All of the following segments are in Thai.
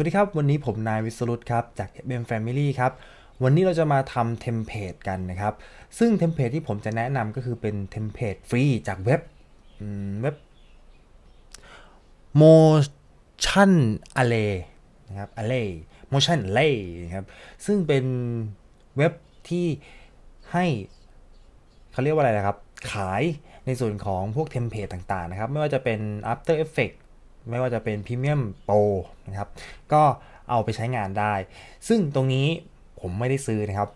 สวัสดีครับ วันนี้ผมนายวิศรุตครับ จาก b m Family ครับ วันนี้เราจะมาทำเทมเพลตกันนะครับ ซึ่งเทมเพลตที่ผมจะแนะนำก็คือเป็นเทมเพลตฟรีจากเว็บเว็บ Motion Array นะครับ Array Motion Array นะครับ ซึ่งเป็นเว็บที่ให้เขาเรียกว่าอะไรนะครับ ขายในส่วนของพวกเทมเพลตต่าง ๆ นะครับ ไม่ว่าจะเป็น After Effects ไม่ว่าจะเป็น Premium Pro นะครับ ก็เอาไปใช้งานได้ ซึ่งตรงนี้ผมไม่ได้ซื้อนะครับ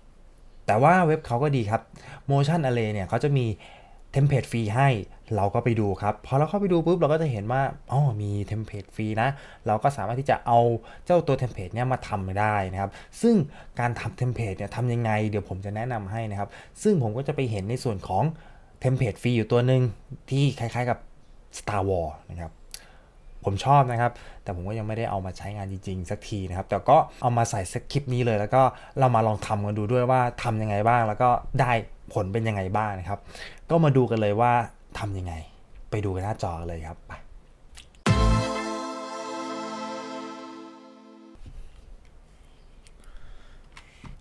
แต่ว่าเว็บเขาก็ดีครับ Motion Array เนี่ยเขาจะมีเทมเพลตฟรีให้ เราก็ไปดูครับ พอเราเข้าไปดูปุ๊บเราก็จะเห็นว่า อ๋อ มีเทมเพลตฟรีนะ เราก็สามารถที่จะเอาเจ้าตัวเทมเพลตเนี่ยมาทำได้นะครับ ซึ่งการทำเทมเพลตเนี่ยทำยังไง เดี๋ยวผมจะแนะนำให้นะครับ ซึ่งผมก็จะไปเห็นในส่วนของเทมเพลตฟรีอยู่ตัวหนึ่งที่คล้าย ๆ กับ Star Wars นะครับผมชอบนะครับแต่ผมก็ยังไม่ได้เอามาใช้งานจริงๆสักทีนะครับ แต่ก็เอามาใส่สคลิปนี้เลย แล้วก็เรามาลองทำกันดูด้วยว่าทํำยังไงบ้าง แล้วก็ได้ผลเป็นยังไงบ้างนะครับ ก็มาดูกันเลยว่าทํำยังไงไปดูกันหน้าจอเลยครับไป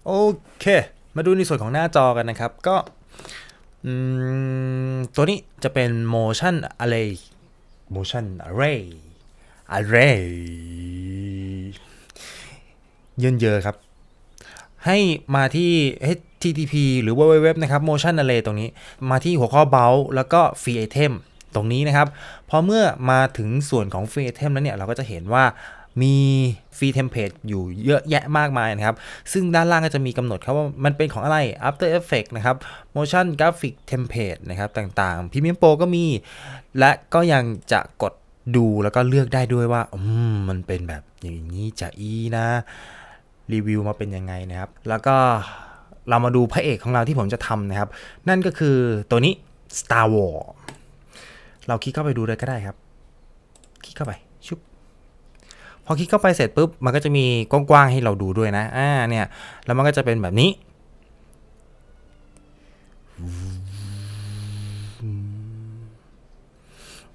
โอเค มาดูในส่วนของหน้าจอกันนะครับก็ตัวนี้จะเป็น motion array motion array อะไรเยินเยอครับ ให้มาที่ http หรือ www นะครับ motion array ตรงนี้ มาที่หัวข้อ b o u แล้วก็ free item ตรงนี้นะครับ พอเมื่อมาถึงส่วนของ free item แล้วเนี่ยเราก็จะเห็นว่ามีฟรีเทมเพลตอยู่เยอะแยะมากมายนะครับ ซึ่งด้านล่างก็จะมีกำหนดครับว่ามันเป็นของอะไร After Effects นะครับ Motion Graphic Template นะครับ ต่าง ๆ Premiere Pro ก็มีและก็ยังจะกดดูแล้วก็เลือกได้ด้วยว่าอมมันเป็นแบบอย่างนี้จะอีนะรีวิวมาเป็นยังไงนะครับแล้วก็เรามาดูพระเอกของเราที่ผมจะทำนะครับนั่นก็คือตัวนี้ Star War เราคลิกเข้าไปดูเลยก็ได้ครับ คลิกเข้าไปชุบพอคลิกเข้าไปเสร็จปุ๊บมันก็จะมีกว้างๆให้เราดูด้วยนะอ่าเนี่ยแล้วมันก็จะเป็นแบบนี้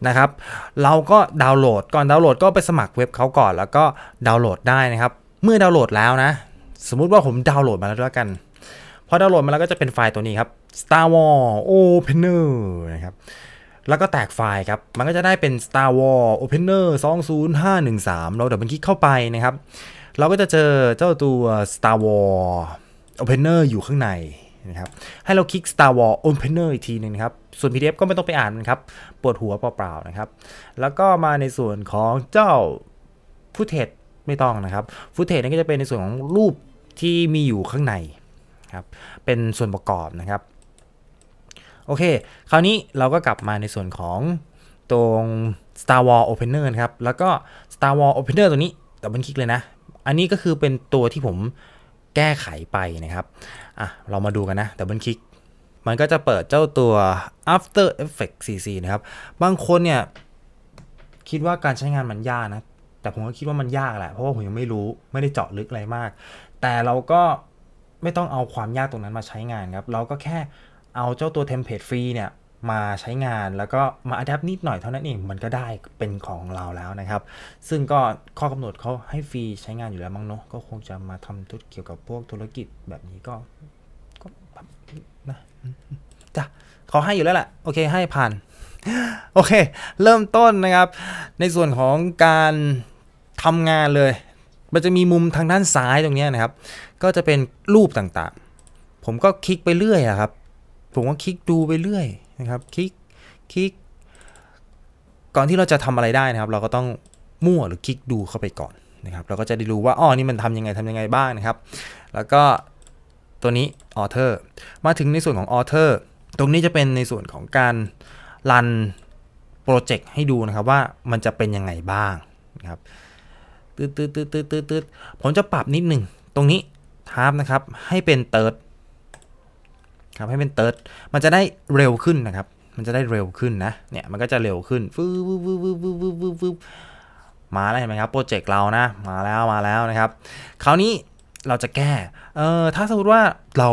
นะครับเราก็ดาวน์โหลดก่อนดาวน์โหลดก็ไปสมัครเว็บเขาก่อน แล้วก็ดาวน์โหลดได้นะครับ เมื่อดาวน์โหลดแล้วนะสมมุติว่าผมดาวน์โหลดมาแล้วกัน พอดาวน์โหลดมาแล้วก็จะเป็นไฟล์ตัวนี้ครับ Star Wars Opener นะครับแล้วก็แตกไฟล์ครับมันก็จะได้เป็น Star Wars Opener 20513 เราเดี๋ยวมันคลิกเข้าไปนะครับ เราก็จะเจอเจ้าตัว Star Wars Opener อยู่ข้างในนะครับให้เราคลิก Star Wars Opener อีกทีหนึ่งนะครับ ส่วน PDF ก็ไม่ต้องไปอ่านนะครับปวดหัวเปล่าๆนะครับ แล้วก็มาในส่วนของเจ้าฟุตเทจไม่ต้องนะครับฟุตเทจนี่ก็จะเป็นในส่วนของรูปที่มีอยู่ข้างในครับ เป็นส่วนประกอบนะครับ โอเค คราวนี้เราก็กลับมาในส่วนของตรง Star Wars Opener นะครับ แล้วก็ Star Wars Opener ตัวนี้แต่มันคลิกเลยนะ อันนี้ก็คือเป็นตัวที่ผมแก้ไขไปนะครับอ่ะ เรามาดูกันนะแต่เบนคลิก มันก็จะเปิดเจ้าตัว After Effects CC นะครับ บางคนเนี่ย คิดว่าการใช้งานมันยากนะ แต่ผมก็คิดว่ามันยากแหละเพราะว่าผมยังไม่รู้ไม่ได้เจาะลึกอะไรมาก แต่เราก็ไม่ต้องเอาความยากตรงนั้นมาใช้งานครับ เราก็แค่เอาเจ้าตัวเทมเพลตฟรีเนี่ยมาใช้งานแล้วก็มาอัดแอปนิดหน่อยเท่านั้นเองมันก็ได้เป็นของเราแล้วนะครับ ซึ่งก็ข้อกำหนดเขาให้ฟรีใช้งานอยู่แล้วมั้งเนาะก็คงจะมาทำธุรเกี่ยวกับพวกธุรกิจแบบนี้ก็ ก็นะจ้ะเขาให้อยู่แล้วแหละโอเคให้ผ่านโอเค เริ่มต้นนะครับ ในส่วนของการทำงานเลย มันจะมีมุมทางด้านซ้ายตรงนี้นะครับ ก็จะเป็นรูปต่างๆ ผมก็คลิกไปเรื่อยอะครับผมก็คลิกดูไปเรื่อยนะครับคลิกคลิก ก่อนที่เราจะทำอะไรได้นะครับ เราก็ต้องมั่วหรือคลิกดูเข้าไปก่อนนะครับเราก็จะได้รู้ว่าอ๋อนี่มันทำยังไงทำยังไงบ้างนะครับ แล้วก็ตัวนี้ออเทอร์มาถึงในส่วนของออเทอร์ตรงนี้จะเป็นในส่วนของการรันโปรเจกต์ให้ดูนะครับว่ามันจะเป็นยังไงบ้างนะครับตืดตืดตืดตืดตืดผมจะปรับนิดหนึ่ง ตรงนี้ทาร์นะครับให้เป็นเติร์ดครับให้เป็นเติร์ดมันจะได้เร็วขึ้นนะครับ มันจะได้เร็วขึ้นนะ เนี่ยมันก็จะเร็วขึ้นฟืบฟืบฟืบฟืบฟืบฟืบฟืมาแล้วเห็นไหมครับโปรเจกต์เรานะ มาแล้วมาแล้วนะครับ คราวนี้เราจะแก้เออถ้าสมมติว่าเรา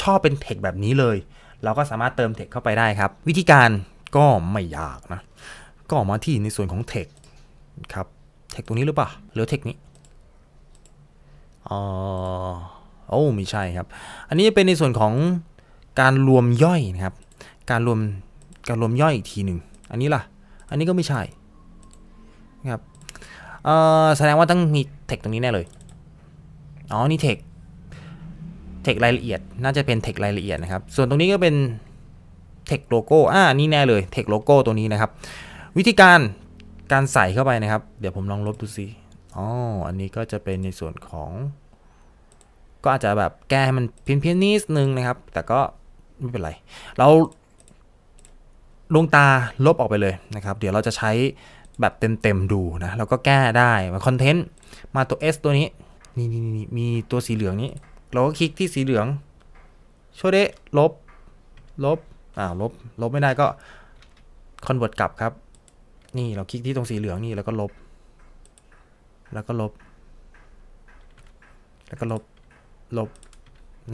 ชอบเป็นเทคแบบนี้เลย เราก็สามารถเติมเทคเข้าไปได้ครับ วิธีการก็ไม่ยากนะก็มาที่ในส่วนของเทคครับเทคตรงนี้หรือเปล่าหรือเทคนี้อ๋อโอ้ไม่ใช่ครับ อันนี้เป็นในส่วนของการรวมย่อยนะครับ การรวม การรวมย่อยอีกทีหนึ่ง อันนี้ล่ะ อันนี้ก็ไม่ใช่นะครับแสดงว่าต้องมีเทคตรงนี้แน่เลย อ๋อ นี่เทค เทครายละเอียด น่าจะเป็นเทครายละเอียดนะครับ ส่วนตรงนี้ก็เป็นเทคโลโก้ อ่า นี่แน่เลย เทคโลโก้ตัวนี้นะครับ วิธีการ การใส่เข้าไปนะครับ เดี๋ยวผมลองลบดูซิอ๋อ อันนี้ก็จะเป็นในส่วนของ ก็อาจจะแบบแก้ให้มันเพี้ยนๆนิดนึงนะครับ แต่ก็ไม่เป็นไร เราดวงตาลบออกไปเลยนะครับ เดี๋ยวเราจะใช้แบบเต็มๆดูนะ แล้วก็แก้ได้ มาคอนเทนต์ มาตัว S ตัวนี้ นี่นี่นมีตัวสีเหลืองนี้ เราก็คลิกที่สีเหลือง โชเดลบ ลบอ่าลบ ลบไม่ได้ก็คอนเวิร์ตกลับครับ นี่เราคลิกที่ตรงสีเหลืองนี่แล้วก็ลบ แล้วก็ลบ แล้วก็ลบ ลบ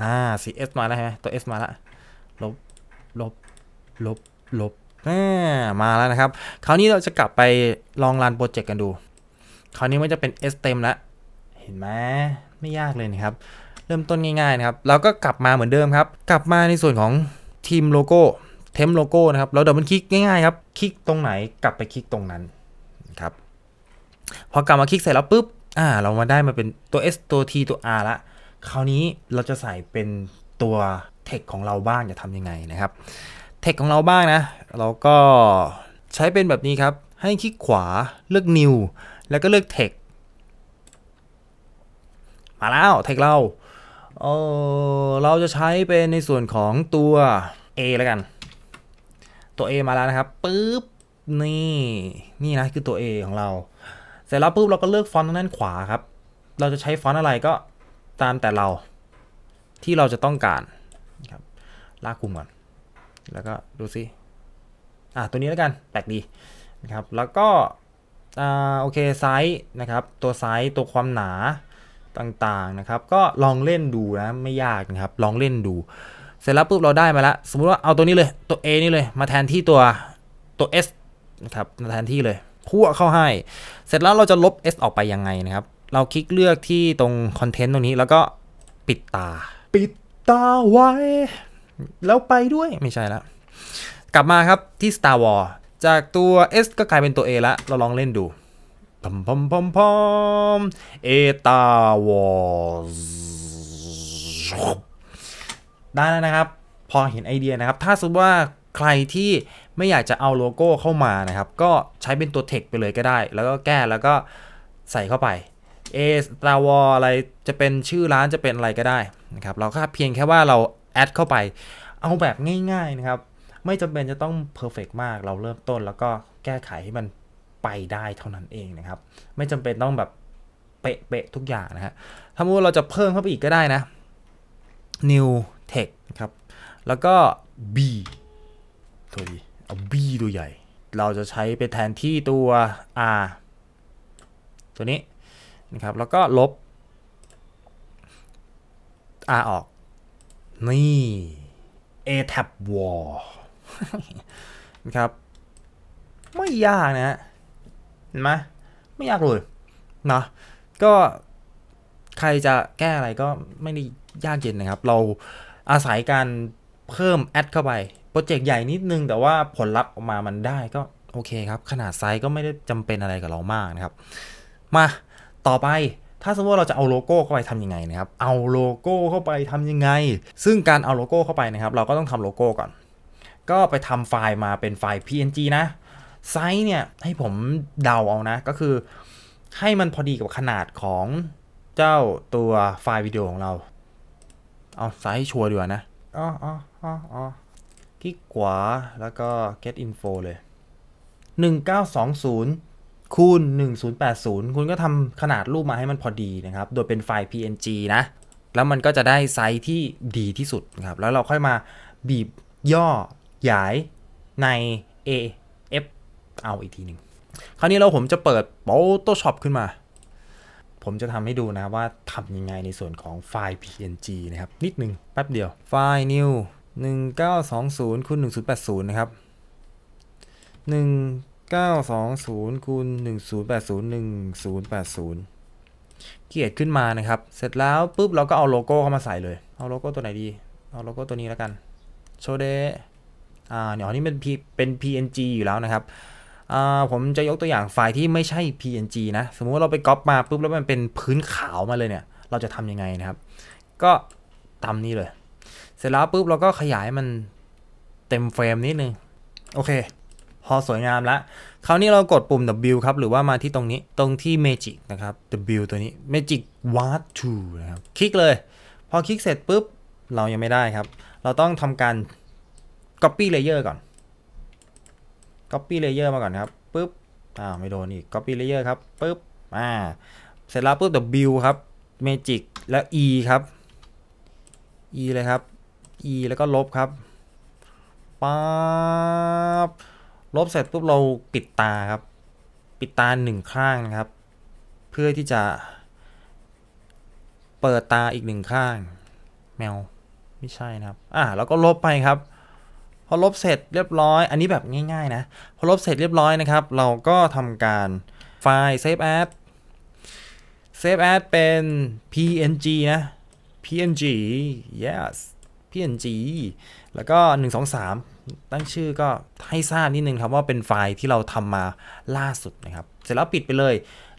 น่าสี S มาแล้วใช่ไหมตัว S มาแล้วลบ ลบ ลบ ลบมาแล้วนะครับ คราวนี้เราจะกลับไปลองรันโปรเจกต์กันดู คราวนี้มันจะเป็น s ต็มแล้ว เห็นไหมไม่ยากเลยนะครับ เริ่มต้นง่ายๆนะครับ เราก็กลับมาเหมือนเดิมครับ กลับมาในส่วนของทีมโลโก้ เทมโลโก้นะครับ เราดับเบิลคลิกง่ายๆครับ คลิกตรงไหนกลับไปคลิกตรงนั้น ครับ พอกลับมาคลิกเสร็จแล้วปุ๊บ อ่า เรามาได้มาเป็นตัว S ตัว T ตัว R ละ คราวนี้เราจะใส่เป็นตัวเทคของเราบ้างจะทำยัง ไงนะครับ เทคของเราบ้างนะ เราก็ใช้เป็นแบบนี้ครับ ให้คลิกขวาเลือก new แล้วก็เลือก text มาแล้ว เทคเราเออเราจะใช้เป็นในส่วนของตัว A แล้วกัน ตัว A มาแล้วนะครับปุ๊บนี่นี่ นะคือตัว A ของเรา เสร็จแล้วปุ๊บเราก็เลือกฟอนต์ตรงด้านขวาครับ เราจะใช้ฟอนต์อะไรก็ตามแต่เราที่เราจะต้องการครับลากกลุ่มก่อน แล้วก็ดูซิอ่าตัวนี้แล้วกันแปลกดีนะครับ แล้วก็อ่าโอเคไซส์นะครับ ตัวไซส์ตัวความหนาต่างๆนะครับ ก็ลองเล่นดูนะ ไม่ยากนะครับ ลองเล่นดู เสร็จแล้วปุ๊บเราได้มาแล้ว สมมุติว่าเอาตัวนี้เลย ตัว A นี่เลย มาแทนที่ตัวตัว S นะครับ มาแทนที่เลยพั่วเข้าให้ เสร็จแล้วเราจะลบ S ออกไปยังไงนะครับ เราคลิกเลือกที่ตรงคอนเทนต์ตรงนี้ แล้วก็ปิดตาปิดตาไว้แล้วไปด้วยไม่ใช่ละกลับมาครับที่ Star Wars จากตัว S ก็กลายเป็นตัว A ละเราลองเล่นดูพอมพอมพอมพอมเอตาวอได้แล้วนะครับพอเห็นไอเดียนะครับ ถ้าสมมติว่าใครที่ไม่อยากจะเอาโลโก้เข้ามานะครับ ก็ใช้เป็นตัวเทคไปเลยก็ได้ แล้วก็แก้แล้วก็ใส่เข้าไปเอตาวออะไร จะเป็นชื่อร้านจะเป็นอะไรก็ได้นะครับ เราก็เพียงแค่ว่าเราแอดเข้าไป เอาแบบง่ายๆนะครับ ไม่จำเป็นจะต้องเพอร์เฟกมาก เราเริ่มต้น แล้วก็แก้ไขให้มันไปได้เท่านั้นเองนะครับ ไม่จำเป็นต้องแบบเป๊ะๆทุกอย่างนะฮะถ้ามูเราจะเพิ่มเข้าไปอีกก็ได้นะ new text ครับ แล้วก็ b ตัวดีเอา b ตัวใหญ่ เราจะใช้ไปแทนที่ตัว r ตัวนี้นะครับ แล้วก็ลบ R ออก นี่ A tab wall นะครับ ไม่ยากนะฮะเห็นไหมไม่ยากเลยนะก็ใครจะแก้อะไรก็ไม่ได้ยากเย็นนะครับ เราอาศัยการเพิ่มแอดเข้าไป โปรเจกต์ใหญ่นิดนึงแต่ว่าผลลัพธ์ออกมามันได้ก็โอเคครับขนาดไซส์ก็ไม่ได้จำเป็นอะไรกับเรามากนะครับ มา ต่อไปถ้าสมมติว่าเราจะเอาโลโก้เข้าไปทํำยังไงนะครับ เอาโลโก้เข้าไปทํำยังไง ซึ่งการเอาโลโก้เข้าไปนะครับ เราก็ต้องทำโลโก้ก่อน ก็ไปทำไฟล์มาเป็นไฟล์ png นะ ไซส์เนี่ยให้ผมเดาเอานะ ก็คือให้มันพอดีกับขนาดของเจ้าตัวไฟล์วิดีโอของเรา เอาไซส์ชัวร์ดีกว่านะอ๋ออ๋ออ๋อคลิกขวาแล้วก็ get info เลย 1920คูณ1080 คุณก็ทำขนาดรูปมาให้มันพอดีนะครับ โดยเป็นไฟล์ png นะ แล้วมันก็จะได้ไซส์ที่ดีที่สุดครับ แล้วเราค่อยมาบีบย่อย้ายใน AF เอาอีกทีหนึ่งคราวนี้เราผมจะเปิด Photoshop ขึ้นมา ผมจะทำให้ดูนะว่าทำยังไงในส่วนของไฟล์ png นะครับ นิดนึงแป๊บเดียว ไฟล์ new 1920คูณ1080 นะครับ 1ก้าสองศูนย์คูณหนึ่งศูนย์แปดศูนย์หนึ่งศูนย์แปดศูนย์เกียรติขึ้นมานะครับ เสร็จแล้ว ปุ๊บเราก็เอาโลโก้เข้ามาใส่เลยเอาโลโก้ตัวไหนดี เอาโลโก้ตัวนี้แล้วกันโชเดอ่าเนี่ยอันนี้เป็น P เป็น PNG อยู่แล้วนะครับอ่าผมจะยกตัวอย่างไฟล์ที่ไม่ใช่ PNG นะสมมุติเราไปก๊อปมาปุ๊บแล้วมันเป็นพื้นขาวมาเลยเนี่ย เราจะทำยังไงนะครับ ก็ตามนี้เลย เสร็จแล้วปุ๊บเราก็ขยายมันเต็มเฟรมนิดนึงโอเคพอสวยงามละคราวนี้เรากดปุ่ม W ครับ หรือว่ามาที่ตรงนี้ตรงที่ Magic นะครับ W ตัวนี้ Magic Ward 2นะครับคลิกเลย พอคลิกเสร็จปุ๊บเรายังไม่ได้ครับ เราต้องทำการ Copy Layer ก่อน Copy Layer มาก่อนครับปุ๊บอ้าวไม่โดนอีก Copy Layer ครับปุ๊บอ่าเสร็จแล้วปุ๊บ W ครับ Magic และ E ครับ E เลยครับ E แล้วก็ลบครับป๊าบลบเสร็จปุ๊บเราปิดตาครับ ปิดตาหนึ่งข้างนะครับ เพื่อที่จะ เปิดตาอีกหนึ่งข้าง แมวไม่ใช่นะครับอ่าแล้วก็ลบไปครับ พอลบเสร็จเรียบร้อย อันนี้แบบง่ายๆนะ พอลบเสร็จเรียบร้อยนะครับ เราก็ทำการไฟล์ save as save as เป็น png นะ png yes png แล้วก็ 1 2 3ตั้งชื่อก็ให้ทราบนิดนึงครับว่าเป็นไฟล์ที่เราทำมาล่าสุดนะครับ เสร็จแล้วปิดไปเลย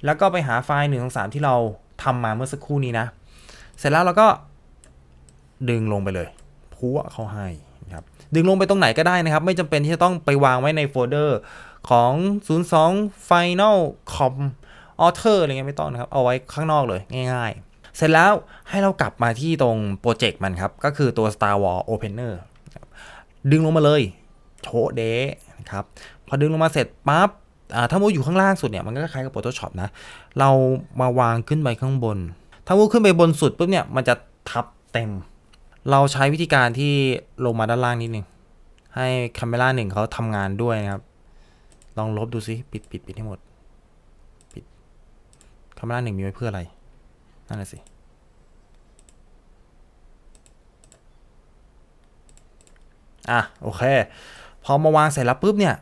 แล้วก็ไปหาไฟล์หนึ่งสองสามที่เราทำมาเมื่อสักครู่นี้นะ เสร็จแล้วเราก็ ดึงลงไปเลยพัวเขาให้ครับดึงลงไปตรงไหนก็ได้นะครับ ไม่จำเป็นที่จะต้องไปวางไว้ในโฟลเดอร์ของ 02 Final Com Author อะไรเงี้ยไม่ต้องนะครับ เอาไว้ข้างนอกเลยง่าย ๆ เสร็จแล้วให้เรากลับมาที่ตรงโปรเจกต์มันครับก็คือตัว Star Wars Opener ดึงลงมาเลย โชเดนะครับ พอดึงลงมาเสร็จปั๊บถ้ามูอยู่ข้างล่างสุดเนี่ยมันก็คล้ายกับ Photoshop นะ เรามาวางขึ้นไปข้างบน ถ้ามูขึ้นไปบนสุด ปุ๊บเนี่ย มันจะทับเต็ม เราใช้วิธีการที่ลงมาด้านล่างนิดนึง ให้คาเมล่าหนึ่งเขาทำงานด้วยนะครับ ลองลบดูซิปิดปิด ปิดให้หมด ปิดคาเมล่าหนึ่งมีไว้เพื่ออะไรนั่นแหละสิอ่ะโอเค พอมาวางเสร็จแล้วปุ๊บเนี่ย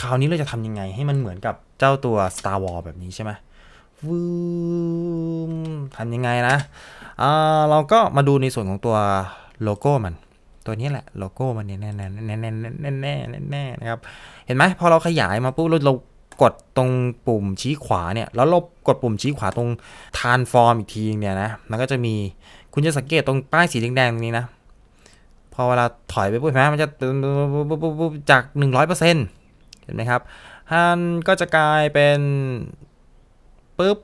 คราวนี้เราจะทำยังไงให้มันเหมือนกับเจ้าตัว Star Wars แบบนี้ใช่ไหมวืมทำยังไงนะอ่าเราก็มาดูในส่วนของตัวโลโก้มัน ตัวนี้แหละโลโก้มันแน่แน่แน่แน่แน่แน่แน่แน่นะครับเห็นไหมพอเราขยายมาปุ๊บเรากดตรงปุ่มชี้ขวาเนี่ยแล้วลบกดปุ่มชี้ขวาตรง transform อีกทีเนี่ยนะมันก็จะมีคุณจะสังเกตตรงป้ายสีแดงๆตรงนี้นะพอเวลาถอยไปปุ๊บนะมันจะจาก 100%เห็นไหมครับฮันก็จะกลายเป็นปุ๊บ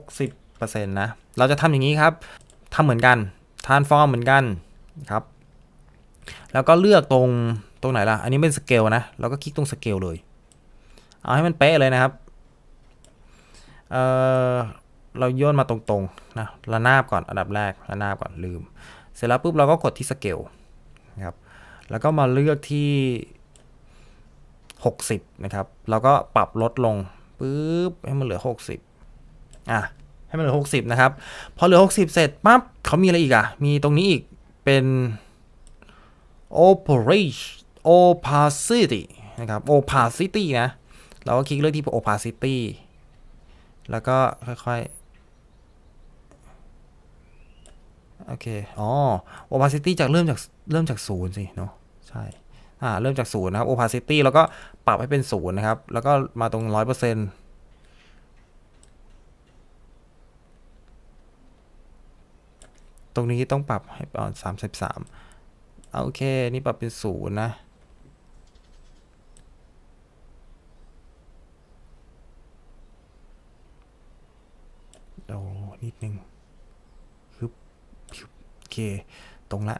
60%นะเราจะทำอย่างนี้ครับทำเหมือนกัน ทานฟอร์มเหมือนกันครับ แล้วก็เลือกตรงตรงไหนล่ะ อันนี้เป็นสเกลนะเราก็คลิกตรงสเกลเลย เอาให้มันเป๊ะเลยนะครับเออเราย่นมาตรงๆนะระนาบก่อนอันดับแรกระนาบก่อนลืม เสร็จแล้วปุ๊บเราก็กดที่สเกลนะครับแล้วก็มาเลือกที่ 60นะครับ แล้วก็ปรับลดลง ปึ๊บ ให้มันเหลือ 60อ่ะให้มันเหลือ60นะครับ พอเหลือ 60 เสร็จปั๊บเขามีอะไรอีกอะ่ะ มีตรงนี้อีก เป็น operation opacity นะครับ opacity นะ เราก็คลิกเลือกที่ opacity แล้วก็ค่อยๆโอเค อ๋อ opacity จากเริ่มจากเริ่มจากศูนย์สิเนาะใช่ อ่า เริ่มจากศูนย์นะครับ opacity แล้วก็ปรับให้เป็นศูนย์นะครับ แล้วก็มาตรงร้อยเปอร์เซ็นต์ตรงนี้ ต้องปรับให้ปสามสิบสามโอเค นี่ปรับเป็นศูนย์นะคตรงละ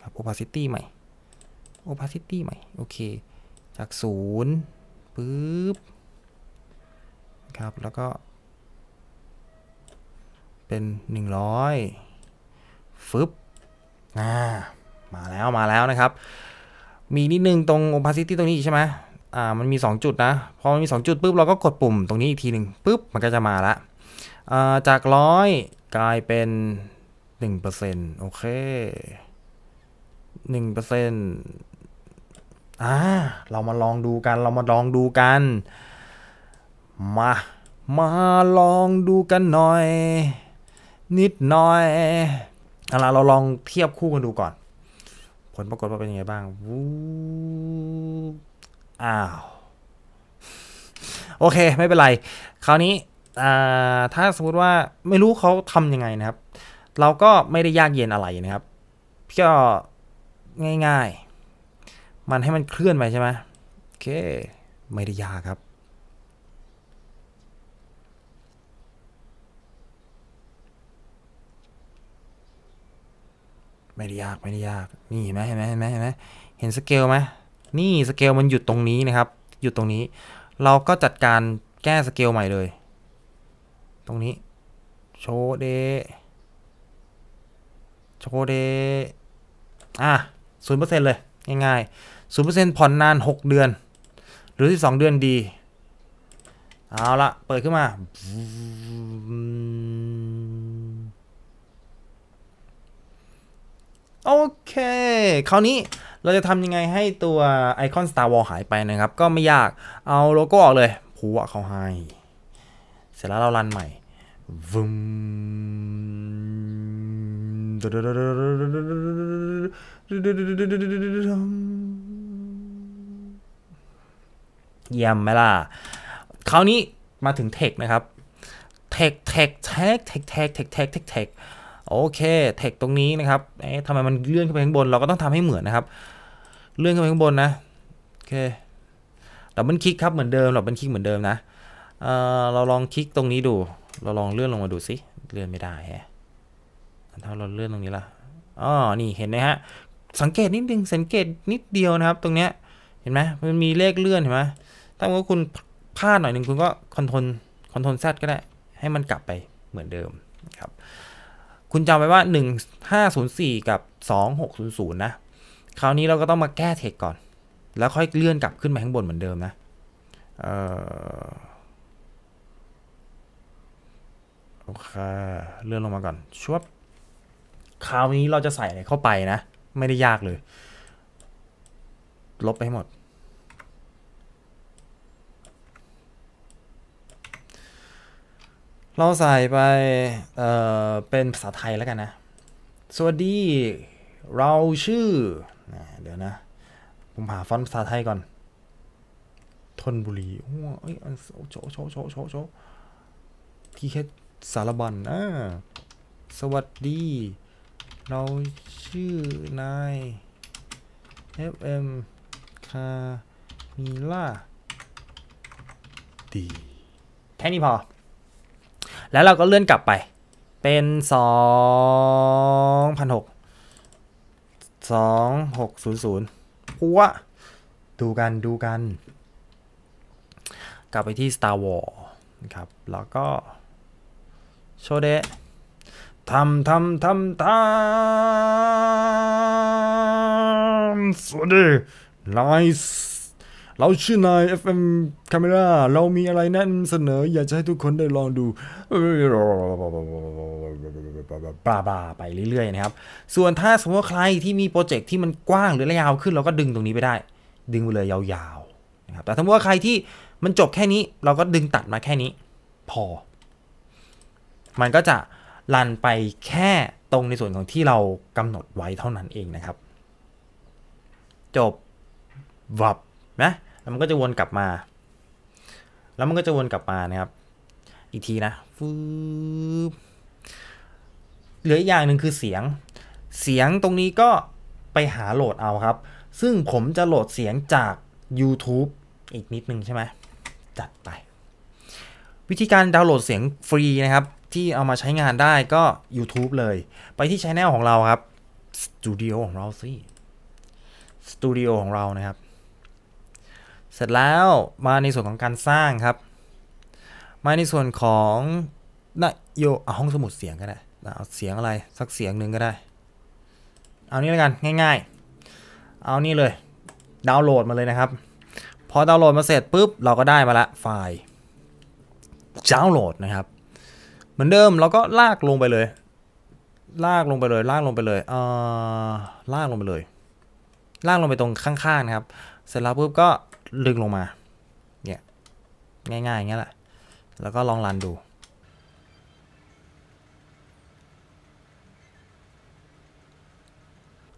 ครับ opacity ใหม่ opacity ใหม่ โอเค จาก 0ปึ๊บ ครับ แล้วก็ เป็น 100 ฟึ๊บอ่า มาแล้ว มาแล้วนะครับ มีนิดนึง ตรง opacity ตรงนี้ใช่ไหม อ่า มันมี 2 จุดนะ พอมันมี 2 จุดปึ๊บ เราก็กดปุ่มตรงนี้อีกทีหนึ่งปึ๊บ มันก็จะมาละจากร้อยกลายเป็นหนึ่งเปอร์เซ็นโอเคหนึ่งเปอร์เซ็นอ่าเรามาลองดูกันเรามาลองดูกัน มา มาลองดูกัน หน่อย นิดหน่อยเอาละเราลองเทียบคู่กันดูก่อน ผลปรากฏว่าเป็นยังไงบ้างวูอ้าว โอเคไม่เป็นไร คราวนี้ถ้าสมมติว่า ไม่รู้เขาทำยังไงนะครับเราก็ไม่ได้ยากเย็นอะไรนะครับก็ง่ายๆ มันให้มันเคลื่อนไปใช่ไหมโอเค ไม่ได้ยากครับ ไม่ได้ยากไม่ได้ยากนี่เห็นไหมเห็นไหมเห็นไหมเห็นไหมเห็นสเกลไหมนี่สเกลมันหยุดตรงนี้นะครับ หยุดตรงนี้ เราก็จัดการแก้สเกลใหม่เลยตรงนี้โชเดโชเดอ่ะศูนย์เปอร์เซ็นต์เลย ง่ายๆศูนย์เปอร์เซ็นต์ผ่อนนานหกเดือน หรือสสิบองเดือนดี เอาละ เปิดขึ้นมา โอเค คราวนี้เราจะทำยังไงให้ตัวไอคอน Star Wars หายไปนะครับ ก็ไม่ยาก เอาโลโก้ออกเลย ผูวเขาให้ เสร็จแล้วเรารันใหม่วึมเยี่ยมไหมล่ะคราวนี้มาถึงเทคนะครับเทคเทคเทคเทคเทคเทคเทคเทคเทคโอเคเทคตรงนี้นะครับ เอ๊ะทำไมมันเลื่อนขึ้นไปข้างบน เราก็ต้องทำให้เหมือนนะครับ เลื่อนขึ้นไปข้างบนนะโอเคดับเบิลคลิกครับเหมือนเดิมดับเบิลคลิกเหมือนเดิมนะเเราลองคลิกตรงนี้ดูเราลองเลื่อนลงมาดูสิเลื่อนไม่ได้ฮะถ้าเราเลื่อนตรงนี้ล่ะอ๋อนี่เห็นไหมฮะ สังเกตนิดนึงสังเกตนิดเดียวนะครับ ตรงเนี้ยเห็นไหมมันมีเลขเลื่อนเห็นไหมถ้าว่าคุณพลาดหน่อยหนึ่งคุณก็คอนโทรลคอนโทรลแซดก็ได้ ให้มันกลับไปเหมือนเดิมครับ คุณจำไว้ว่า 1504 กับ 2600นะ คราวนี้เราก็ต้องมาแก้เทคก่อน แล้วค่อยเลื่อนกลับขึ้นไปข้างบนเหมือนเดิมนะโอเค เลื่อนลงมาก่อนชวบคราวนี้เราจะใส่อะไรเข้าไปนะ ไม่ได้ยากเลย ลบไปหมด เราใส่ไป เอ่อเป็นภาษาไทยแล้วกันนะ สวัสดี เราชื่อเดี๋ยวนะ ผมหาฟอนต์ภาษาไทยก่อน ทนบุรีโอ้ยโชโชโชโชโชที่เคสารบัญอ่าสวัสดีเราชื่อนาย FM คามีล่าดีแค่นี้พอแล้วเราก็เลื่อนกลับไป เป็นสองพันหกสองหกศูนย์ศูนย์ัวดูกันดูกัน กลับไปที่ Star Wars นะครับแล้วก็โชเดทำทำทำทำสวัสดีไลฟ์เราชื่อนาย FM Camera เรามีอะไรแนะนำเสนออยากจะให้ทุกคนได้ลองดูบ้าบาไปเรื่อยๆนะครับ ส่วนถ้าสมมติว่าใครที่มีโปรเจกต์ที่มันกว้างหรือระยาวขึ้น เราก็ดึงตรงนี้ไปได้ ดึงไปเลยยาวๆนะครับแต่สมมติว่าใครที่มันจบแค่นี้ เราก็ดึงตัดมาแค่นี้ พอ มันก็จะรันไปแค่ตรงในส่วนของที่เรากำหนดไว้เท่านั้นเองนะครับ จบวับนะแล้วมันก็จะวนกลับมา แล้วมันก็จะวนกลับมานะครับอีกทีนะฟืบเหลืออีกอย่างหนึ่งคือเสียง เสียงตรงนี้ก็ไปหาโหลดเอาครับ ซึ่งผมจะโหลดเสียงจาก YouTube อีกนิดนึงใช่ไหมจัดไปวิธีการดาวน์โหลดเสียงฟรีนะครับที่เอามาใช้งานได้ก็ YouTube เลย ไปที่ช a n e ของเราครับสตูดิโอของเราสิสตูดิโอของเรานะครับ เสร็จแล้วมาในส่วนของการสร้างครับ มาในส่วนของนโยเอาห้องสมุดเสียงก็ได้เอาเสียงอะไร สักเสียงหนึ่งก็ได้ เอานี้แล้วกันง่าย ๆ เอานี้เลย ดาวน์โหลดมาเลยนะครับ พอดาวน์โหลดมาเสร็จปุ๊บเราก็ได้มาละไฟล์ดาวน์โหลดนะครับเหมือนเดิมเราก็ลากลงไปเลย ลากลงไปเลย ลากลงไปเลย เอ่อลากลงไปเลย ลากลงไปตรงข้างๆนะครับ เสร็จแล้วปุ๊บก็ลึงลงมาเนี่ย ง่ายๆอย่างเงี้ยแหละ แล้วก็ลองรันดู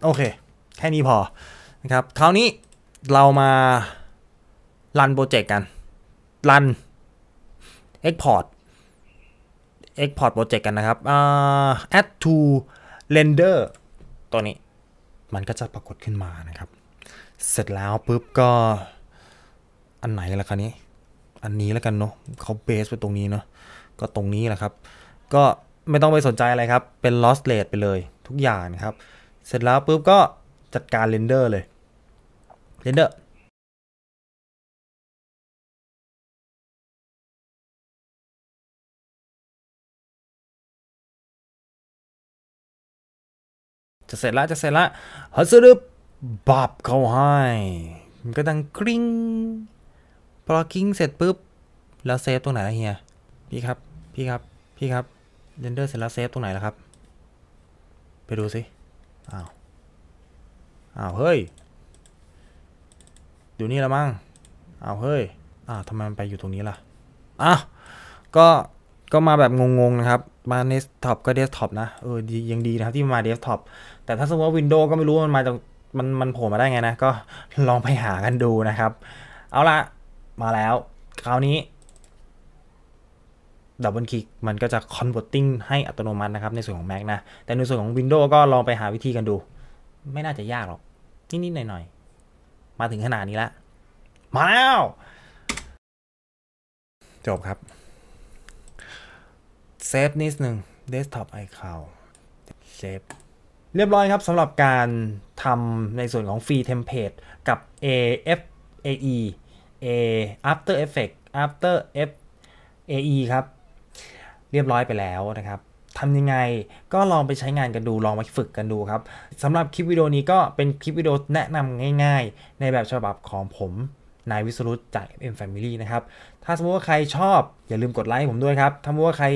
โอเค แค่นี้พอนะครับ คราวนี้เรามารันโปรเจกต์กันรัน Export Export Project กันนะครับ add to render ตัวนี้มันก็จะปรากฏขึ้นมานะครับ เสร็จแล้วปุ๊บก็อันไหนล่ะคะนี้ อันนี้แล้วกันเนาะเขาเบสไปตรงนี้เนาะก็ตรงนี้แหละครับ ก็ไม่ต้องไปสนใจอะไรครับ เป็น loss rate ไปเลยทุกอย่างนะครับ เสร็จแล้วปุ๊บก็จัดการเรนเดอร์เลยเรนเดอร์ะเสร็จละจะเสร็จละฮัสซึบบับเขาให้มันก็ดังกริ้งพอกริ้งเสร็จปุ๊บแล้วเซฟตรงไหนละเฮียพี่ครับพี่ครับพี่ครับเรนเดอร์เสร็จแล้วเซฟตรงไหนละครับ ไปดูสิอ้าวอ้าวเฮ้ยอยู่นี่ละมั้งอ้าวเฮ้ยอ้าวทำไมมันไปอยู่ตรงนี้ล่ะอ้าวก็ก็มาแบบงงๆนะครับมาในท็อปก็เดสก์ท็อปนะ เออดียังดีนะครับ ที่มาเดสก์ท็อปแต่ถ้าสมมติว่าวินโดว์ก็ไม่รู้มันมาจากมันมันโผล่มาได้ไงนะ ก็ลองไปหากันดูนะครับ เอาละมาแล้ว คราวนี้ดับเบิลคลิก มันก็จะคอนเวอร์ติ้งให้อัตโนมัตินะครับ ในส่วนของ Mac นะ แต่ในส่วนของ Windows ก็ลองไปหาวิธีกันดู ไม่น่าจะยากหรอก นิด ๆ หน่อย ๆ มาถึงขนาดนี้ละมาแล้ว จบครับเซฟนิดหนึ่ง desktop iCloud เซฟเรียบร้อยครับสำหรับการทำในส่วนของฟรีเทมเพลตกับ AF AE A After Effect After F AE ครับ เรียบร้อยไปแล้วนะครับทำยังไง ก็ลองไปใช้งานกันดูลองไปฝึกกันดูครับสำหรับคลิปวิดีโอนี้ก็เป็นคลิปวิดีโอแนะนำง่ายๆ ในแบบฉบับของผมนายวิสรุตจาก M Family นะครับถ้าสมมติว่าใครชอบ อย่าลืมกดไลค์ผมด้วยครับ ถ้าสมมติว่าใคร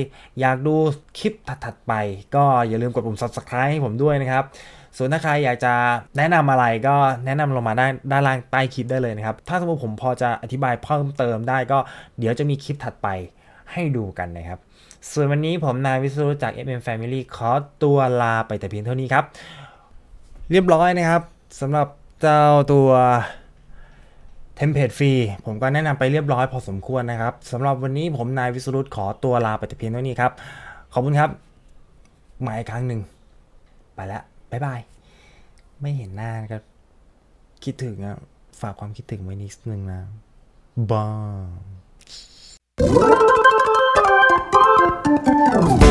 อยากดูคลิปถัดๆไป ก็อย่าลืมกดปุ่ม subscribe ให้ผมด้วยนะครับ ส่วนถ้าใครอยากจะแนะนำอะไรก็แนะนำลงมาได้ด้านล่างใต้คลิปได้เลยนะครับ ถ้าสมมติผมพอจะอธิบายเพิ่มเติมได้ ก็เดี๋ยวจะมีคลิปถัดไปให้ดูกันนะครับ ส่วนวันนี้ผมนายวิศรุจาก FM Family ขอตัวลาไปแต่เพียงเท่านี้ครับ เรียบร้อยนะครับสำหรับเจ้าตัวเทมเพลตฟรีผมก็แนะนำไปเรียบร้อยพอสมควรนะครับสำหรับวันนี้ผมนายวิสุรุตขอตัวลาไปแต่เพียงเท่านี้ครับ ขอบคุณครับมาอีกครั้งหนึ่ง ไปแล้ว บ๊ายบาย ไม่เห็นหน้าก็คิดถึงอะฝากความคิดถึงไว้นิดนึงนะบ้า